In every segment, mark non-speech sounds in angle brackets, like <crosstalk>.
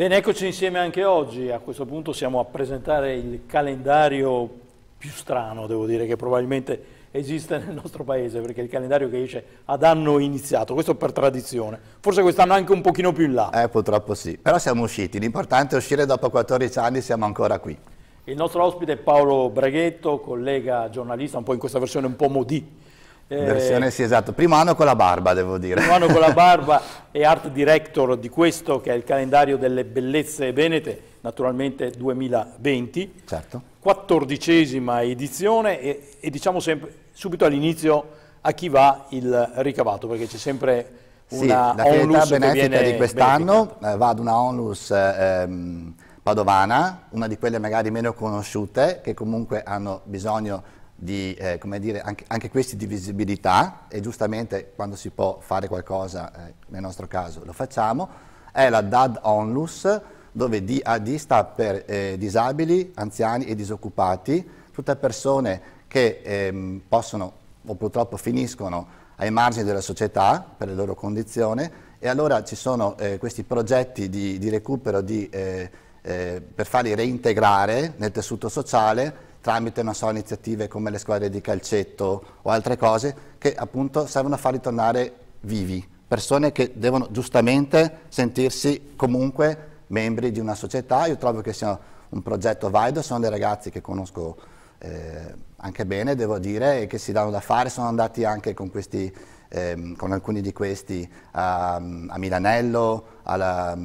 Bene, eccoci insieme anche oggi, a questo punto siamo a presentare il calendario più strano, devo dire, che probabilmente esiste nel nostro paese, perché è il calendario che esce ad anno iniziato, questo per tradizione, forse quest'anno anche un pochino più in là. Eh, purtroppo sì, però siamo usciti, l'importante è uscire dopo 14 anni, siamo ancora qui. Il nostro ospite è Paolo Braghetto, collega giornalista, un po' in questa versione un po' modì eh, versione sì, esatto. Primo anno con la barba, devo dire. Primo anno con la barba <laughs> e art director di questo che è il calendario delle bellezze venete, naturalmente 2020. Certo. Quattordicesima edizione e, e diciamo sempre, subito all'inizio a chi va il ricavato, perché c'è sempre una sì, onlus benefica di quest'anno eh, va ad una onlus ehm, padovana, una di quelle magari meno conosciute, che comunque hanno bisogno di eh, dire, anche, anche, questi di visibilità e giustamente quando si può fare qualcosa, eh, nel nostro caso lo facciamo, è la DAD Onlus dove DAD sta per eh, disabili, anziani e disoccupati, tutte persone che ehm, possono o purtroppo finiscono ai margini della società per le loro condizioni e allora ci sono eh, questi progetti di, di recupero di, eh, eh, per farli reintegrare nel tessuto sociale tramite so, iniziative come le squadre di calcetto o altre cose che appunto servono a farli tornare vivi, persone che devono giustamente sentirsi comunque membri di una società. Io trovo che sia un progetto valido, sono dei ragazzi che conosco eh, anche bene, devo dire, e che si danno da fare, sono andati anche con questi ehm, con alcuni di questi a, a Milanello, alla,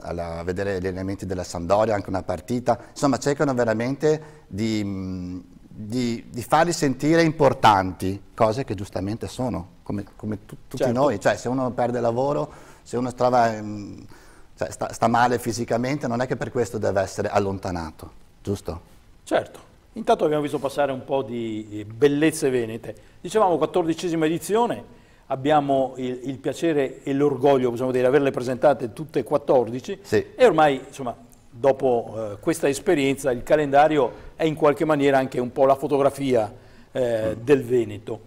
alla, a vedere gli elementi della Sandoria, anche una partita, insomma cercano veramente di, di, di farli sentire importanti, cose che giustamente sono, come, come tu, tutti certo. noi, cioè se uno perde lavoro, se uno trova, ehm, cioè, sta, sta male fisicamente, non è che per questo deve essere allontanato, giusto? Certo. Intanto abbiamo visto passare un po' di eh, bellezze venete. Dicevamo 14 edizione, abbiamo il, il piacere e l'orgoglio, possiamo dire, di averle presentate tutte e 14 sì. e ormai, insomma, dopo eh, questa esperienza il calendario è in qualche maniera anche un po' la fotografia eh, mm. del Veneto.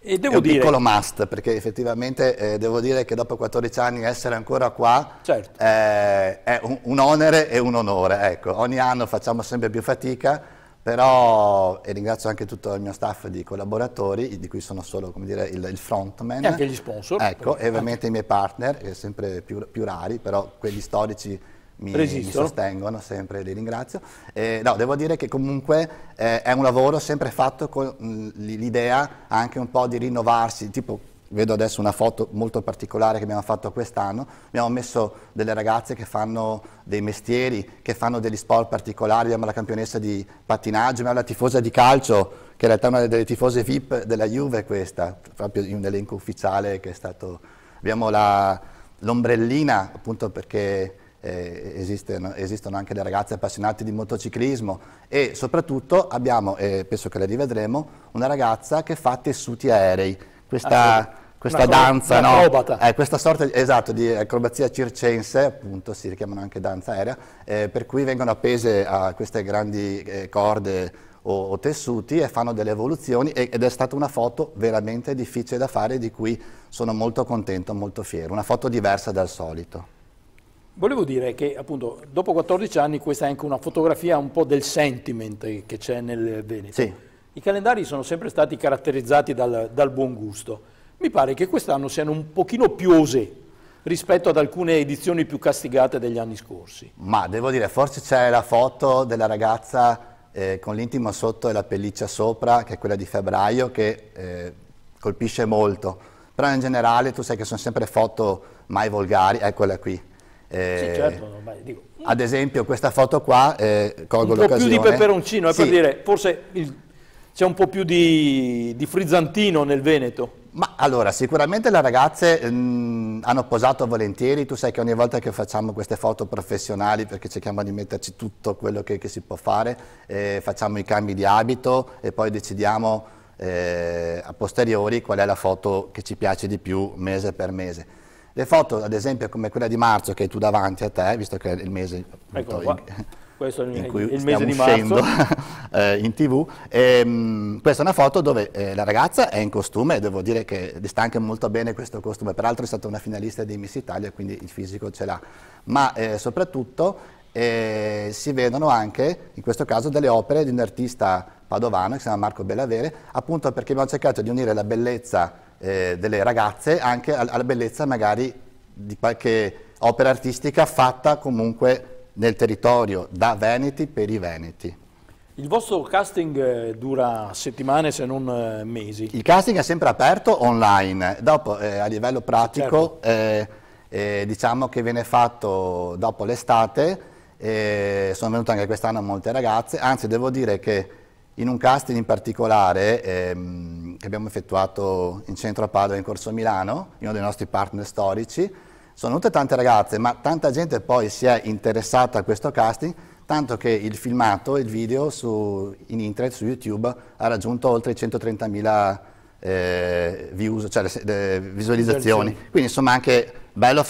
E devo è un dire... piccolo must, perché effettivamente eh, devo dire che dopo 14 anni essere ancora qua certo. Eh, è un, un, onere e un onore. Ecco, ogni anno facciamo sempre più fatica, però, e ringrazio anche tutto il mio staff di collaboratori, di cui sono solo dire, il, il, frontman. E anche gli sponsor. Ecco, e ovviamente anche. i miei partner, sempre più, più rari, però quelli storici mi, mi, sostengono sempre, li ringrazio. Eh, no, devo dire che comunque eh, è un lavoro sempre fatto con l'idea anche un po' di rinnovarsi, tipo vedo adesso una foto molto particolare che abbiamo fatto quest'anno, abbiamo messo delle ragazze che fanno dei mestieri, che fanno degli sport particolari, abbiamo la campionessa di pattinaggio, abbiamo la tifosa di calcio, che in realtà è una delle tifose VIP della Juve questa, proprio in un elenco ufficiale che è stato... Abbiamo l'ombrellina, appunto perché eh, esistono, esistono, anche le ragazze appassionate di motociclismo e soprattutto abbiamo, e penso che la rivedremo, una ragazza che fa tessuti aerei. Questa, ah, questa danza, no? eh, questa sorta esatto, di acrobazia circense, appunto si richiamano anche danza aerea, eh, per cui vengono appese a queste grandi eh, corde o, o, tessuti e fanno delle evoluzioni ed è stata una foto veramente difficile da fare di cui sono molto contento, molto fiero, una foto diversa dal solito. Volevo dire che appunto dopo 14 anni questa è anche una fotografia un po' del sentiment che c'è nel Veneto. Sì. I calendari sono sempre stati caratterizzati dal, dal buon gusto mi pare che quest'anno siano un pochino più osè rispetto ad alcune edizioni più castigate degli anni scorsi. Ma devo dire, forse c'è la foto della ragazza eh, con l'intimo sotto e la pelliccia sopra, che è quella di febbraio, che eh, colpisce molto. Però in generale tu sai che sono sempre foto mai volgari, eccola eh, qui. Eh, sì, certo, ormai, dico, mm. ad esempio questa foto qua, eh, colgo l'occasione... Un po' più di peperoncino, è eh, sì. per dire, forse c'è un po' più di, di frizzantino nel Veneto. Ma allora, sicuramente le ragazze mh, mm, hanno posato volentieri, tu sai che ogni volta che facciamo queste foto professionali, perché cerchiamo di metterci tutto quello che, che si può fare, eh, facciamo i cambi di abito e poi decidiamo eh, a posteriori qual è la foto che ci piace di più mese per mese. Le foto, ad esempio, come quella di marzo che hai tu davanti a te, visto che è il mese... Ecco, in questo è il, in cui il mese di marzo. <laughs> Eh, in tv. E, ehm, mh, questa è una foto dove eh, la ragazza è in costume devo dire che le sta anche molto bene questo costume, peraltro è stata una finalista di Miss Italia, quindi il fisico ce l'ha. Ma eh, soprattutto eh, si vedono anche, in questo caso, delle opere di un artista padovano che si chiama Marco Bellavere, appunto perché abbiamo cercato di unire la bellezza eh, delle ragazze anche alla bellezza magari di qualche opera artistica fatta comunque nel territorio da Veneti per i Veneti. Il vostro casting eh, dura settimane se non eh, mesi? Il casting è sempre aperto online, dopo eh, a livello pratico certo. eh, eh, diciamo che viene fatto dopo l'estate, eh, sono venute anche quest'anno molte ragazze, anzi devo dire che in un casting in particolare ehm, che abbiamo effettuato in centro a Padova in Corso Milano, in uno dei nostri partner storici, sono venute tante ragazze, ma tanta gente poi si è interessata a questo casting, tanto che il filmato, il video su, in internet, su YouTube, ha raggiunto oltre 130.000 eh, views, cioè, eh, visualizzazioni. Quindi insomma anche bello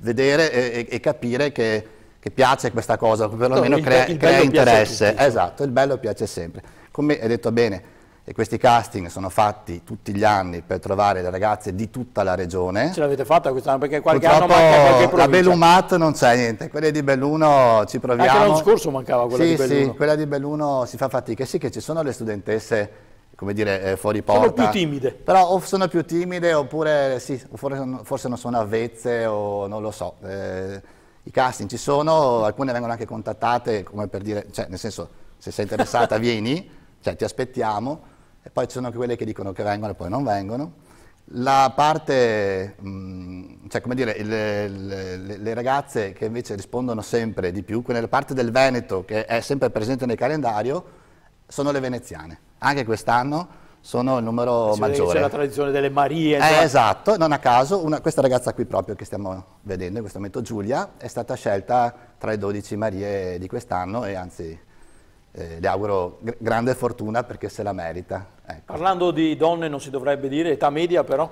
vedere e, e, capire che, che, piace questa cosa, perlomeno no, certo, crea, il crea interesse. Esatto, il bello piace sempre. Come hai detto bene, e questi casting sono fatti tutti gli anni per trovare le ragazze di tutta la regione. Ce l'avete fatta quest'anno? Perché qualche Purtroppo anno manca qualche provincia. La Bellumat non c'è niente, quelle di Belluno ci proviamo. Anche l'anno scorso mancava quella sì, di Belluno. Sì, quella di Belluno si fa fatica. Sì che ci sono le studentesse come dire, eh, fuori porta. Sono più timide. Però o sono più timide oppure sì, forse non sono avvezze o non lo so. Eh, I casting ci sono, alcune vengono anche contattate come per dire, cioè nel senso se sei interessata <laughs> vieni, cioè ti aspettiamo e poi ci sono anche quelle che dicono che vengono e poi non vengono. La parte, mh, mm, cioè come dire, le, le, le, ragazze che invece rispondono sempre di più, quella parte del Veneto che è sempre presente nel calendario, sono le veneziane. Anche quest'anno sono il numero si maggiore. C'è la tradizione delle Marie. Eh, esatto, non a caso, una, questa ragazza qui proprio che stiamo vedendo in questo momento, Giulia, è stata scelta tra le 12 Marie di quest'anno e anzi eh, le auguro gr grande fortuna perché se la merita. Ecco. Parlando di donne non si dovrebbe dire, età media però?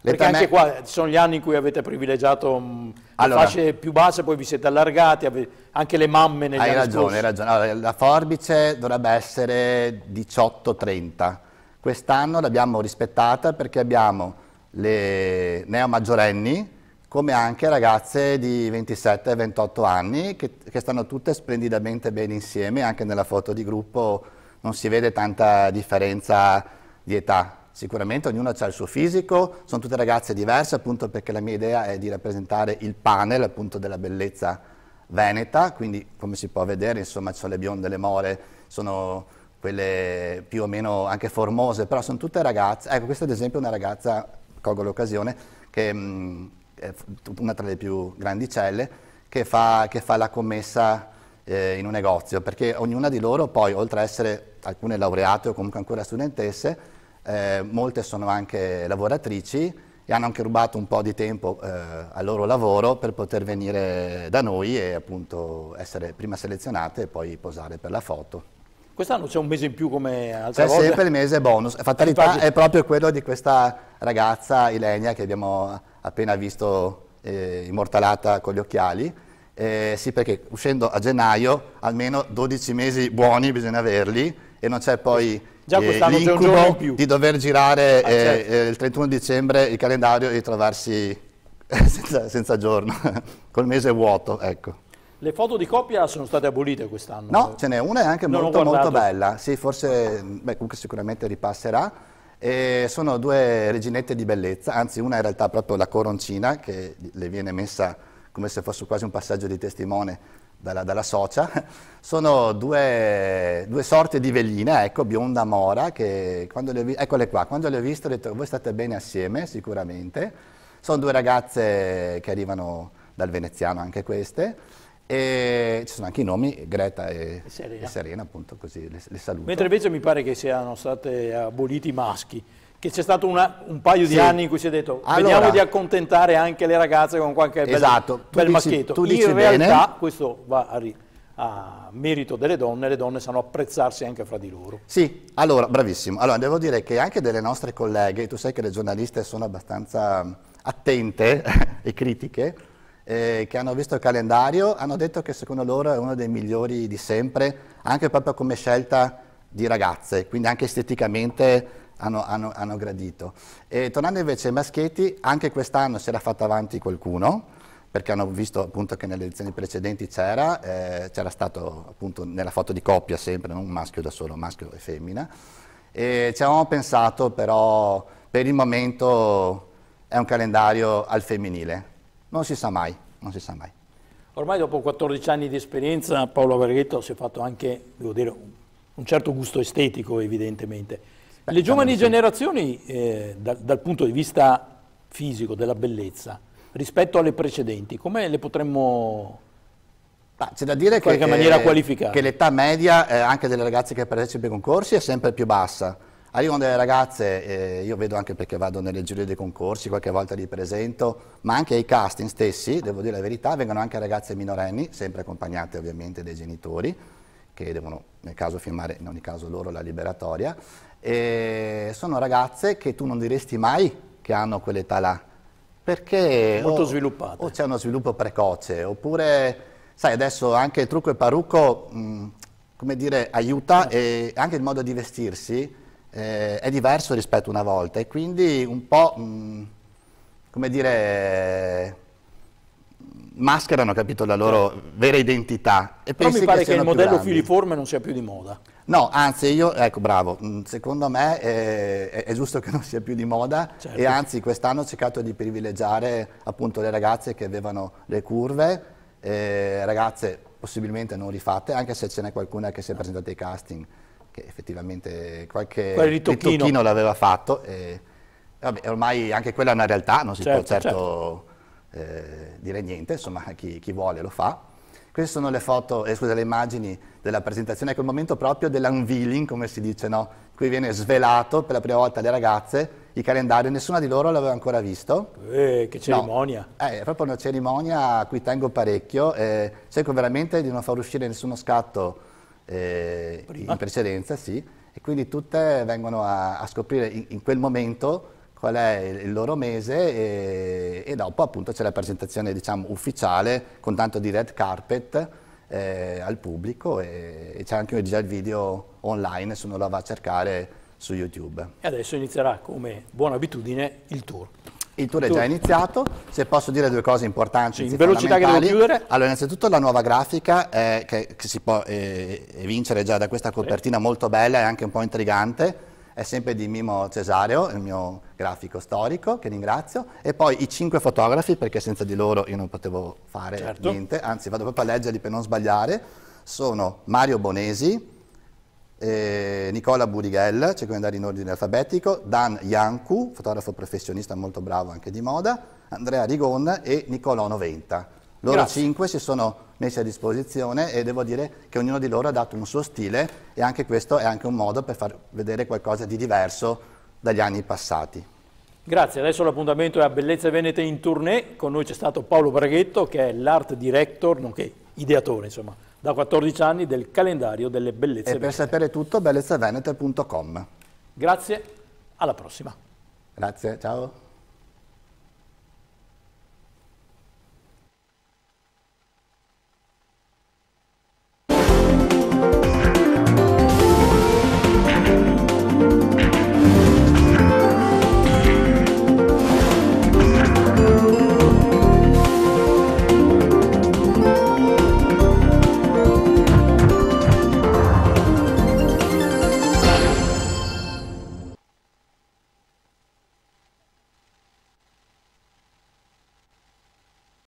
Perché anche qua ci sono gli anni in cui avete privilegiato mh, mm, allora, fasce più basse, poi vi siete allargati, anche le mamme negli hai anni ragione, scorsi. Hai ragione, allora, la forbice dovrebbe essere 18-30, quest'anno l'abbiamo rispettata perché abbiamo le neomaggiorenni come anche ragazze di 27-28 anni che, che, stanno tutte splendidamente bene insieme, anche nella foto di gruppo non si vede tanta differenza di età. Sicuramente ognuno ha il suo fisico, sono tutte ragazze diverse appunto perché la mia idea è di rappresentare il panel appunto della bellezza veneta, quindi come si può vedere insomma ci sono le bionde, le more, sono quelle più o meno anche formose, però sono tutte ragazze, ecco questa ad esempio è una ragazza, colgo l'occasione, che mh, una tra le più grandi celle, che fa, che fa la commessa eh, in un negozio, perché ognuna di loro poi, oltre ad essere alcune laureate o comunque ancora studentesse, eh, molte sono anche lavoratrici e hanno anche rubato un po' di tempo eh, al loro lavoro per poter venire da noi e appunto essere prima selezionate e poi posare per la foto. Quest'anno c'è un mese in più come altre volte? C'è sempre il mese bonus. Fatalità è proprio quello di questa ragazza Ilenia che abbiamo appena visto eh, immortalata con gli occhiali. Eh, sì, perché uscendo a gennaio almeno 12 mesi buoni bisogna averli e non c'è poi Già eh, l'incubo di dover girare ah, eh, certo. Eh, il 31 dicembre il calendario e trovarsi <laughs> senza, senza, giorno, <laughs> col mese vuoto, ecco. Le foto di coppia sono state abolite quest'anno? No, ce n'è una e anche non molto molto bella, sì, forse, beh, comunque sicuramente ripasserà, e sono due reginette di bellezza, anzi una in realtà è proprio la coroncina che le viene messa come se fosse quasi un passaggio di testimone dalla, dalla socia. <laughs> Sono due, due sorte di velline, ecco, bionda mora, che quando le, eccole qua, quando le ho viste ho detto voi state bene assieme sicuramente. Sono due ragazze che arrivano dal veneziano anche queste e ci sono anche i nomi, Greta e, Serena. e Serena. appunto, così le, le, saluto. Mentre invece mi pare che siano stati aboliti i maschi, che c'è stato una, un paio sì. di anni in cui si è detto allora, vediamo di accontentare anche le ragazze con qualche esatto, bel, bel dici, maschietto. in realtà bene. questo va a, a merito delle donne, le donne sanno apprezzarsi anche fra di loro. Sì, allora, bravissimo. Allora, devo dire che anche delle nostre colleghe, tu sai che le giornaliste sono abbastanza attente <laughs> e critiche, eh, che hanno visto il calendario hanno detto che secondo loro è uno dei migliori di sempre, anche proprio come scelta di ragazze, quindi anche esteticamente hanno, hanno, hanno gradito. E tornando invece ai maschietti, anche quest'anno si era fatto avanti qualcuno, perché hanno visto appunto che nelle edizioni precedenti c'era, eh, c'era stato appunto nella foto di coppia sempre, non un maschio da solo, maschio e femmina, e ci avevamo pensato però per il momento è un calendario al femminile, non si sa mai, non si sa mai. Ormai dopo 14 anni di esperienza Paolo Verghetto si è fatto anche, devo dire, un certo gusto estetico evidentemente. Beh, Le giovani diciamo sì. generazioni eh, dal, dal punto di vista fisico, della bellezza, rispetto alle precedenti, come le potremmo c'è da dire che, che l'età media eh, anche delle ragazze che partecipano ai concorsi è sempre più bassa. Arrivano delle ragazze, eh, io vedo anche perché vado nelle giurie dei concorsi, qualche volta li presento, ma anche ai casting stessi, devo dire la verità, vengono anche ragazze minorenni, sempre accompagnate ovviamente dai genitori, che devono nel caso firmare, in ogni caso loro, la liberatoria. E sono ragazze che tu non diresti mai che hanno quell'età là, perché Molto o, o c'è uno sviluppo precoce, oppure, sai, adesso anche il trucco e parrucco, mh, come dire, aiuta, e anche il modo di vestirsi, eh, è diverso rispetto a una volta e quindi un po', mh, mm, come dire, mascherano capito, la loro vera identità. E Però mi pare che, che il modello filiforme non sia più di moda. No, anzi io, ecco bravo, mm, secondo me eh, è, è giusto che non sia più di moda certo. e anzi quest'anno ho cercato di privilegiare appunto le ragazze che avevano le curve, eh, ragazze possibilmente non rifatte, anche se ce n'è qualcuna che si è presentata ai casting che effettivamente qualche ritocchino. l'aveva fatto. E, vabbè, ormai anche quella è una realtà, non si certo, può certo, certo. Eh, dire niente, insomma chi, chi, vuole lo fa. Queste sono le foto, eh, scusa, le immagini della presentazione, ecco il momento proprio dell'unveiling, come si dice, no? Qui viene svelato per la prima volta alle ragazze il calendario, nessuna di loro l'aveva ancora visto. Eh, che cerimonia! No. Eh, è proprio una cerimonia a cui tengo parecchio, eh, cerco veramente di non far uscire nessuno scatto eh, in precedenza, sì, e quindi tutte vengono a, a scoprire in, in, quel momento qual è il, il loro mese e, e, dopo appunto c'è la presentazione diciamo, ufficiale con tanto di red carpet eh, al pubblico e, e, c'è anche già il video online se uno lo va a cercare su YouTube. E adesso inizierà come buona abitudine il tour. Il tour è già iniziato, se posso dire due cose importanti. Sì, in velocità che devo chiudere. Allora, innanzitutto la nuova grafica eh, che, che, si può eh, vincere già da questa copertina molto bella e anche un po' intrigante. È sempre di Mimo Cesareo, il mio grafico storico, che ringrazio. E poi i cinque fotografi, perché senza di loro io non potevo fare certo. niente, anzi vado proprio a leggerli per non sbagliare. Sono Mario Bonesi, eh, Nicola Burighel, cerco di andare in ordine alfabetico, Dan Iancu, fotografo professionista molto bravo anche di moda, Andrea Rigon e Nicolò Noventa. Loro Grazie. cinque si sono messi a disposizione e devo dire che ognuno di loro ha dato un suo stile e anche questo è anche un modo per far vedere qualcosa di diverso dagli anni passati. Grazie, adesso l'appuntamento è a Bellezza Veneta in tournée, con noi c'è stato Paolo Braghetto che è l'art director, nonché ideatore insomma, da 14 anni del calendario delle bellezze. E per venete. sapere tutto bellezzavenete.com. Grazie, alla prossima. Grazie, ciao.